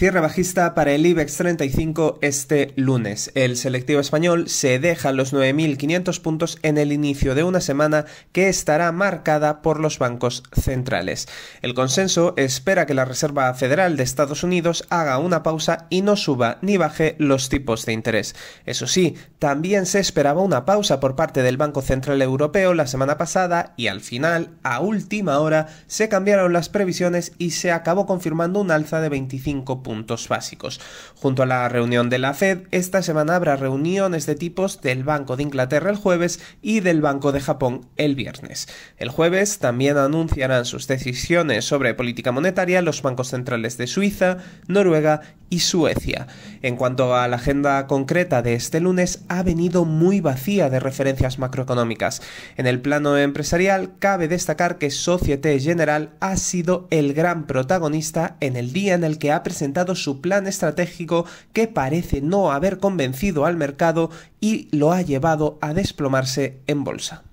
Cierre bajista para el IBEX 35 este lunes. El selectivo español se deja los 9.500 puntos en el inicio de una semana que estará marcada por los bancos centrales. El consenso espera que la Reserva Federal de Estados Unidos haga una pausa y no suba ni baje los tipos de interés. Eso sí, también se esperaba una pausa por parte del Banco Central Europeo la semana pasada y al final, a última hora, se cambiaron las previsiones y se acabó confirmando un alza de 25 puntos puntos básicos. Junto a la reunión de la Fed, esta semana habrá reuniones de tipos del Banco de Inglaterra el jueves y del Banco de Japón el viernes. El jueves también anunciarán sus decisiones sobre política monetaria los bancos centrales de Suiza, Noruega y Suecia. En cuanto a la agenda concreta de este lunes, ha venido muy vacía de referencias macroeconómicas. En el plano empresarial, cabe destacar que Societe General ha sido el gran protagonista en el día en el que ha presentado su plan estratégico que parece no haber convencido al mercado y lo ha llevado a desplomarse en bolsa.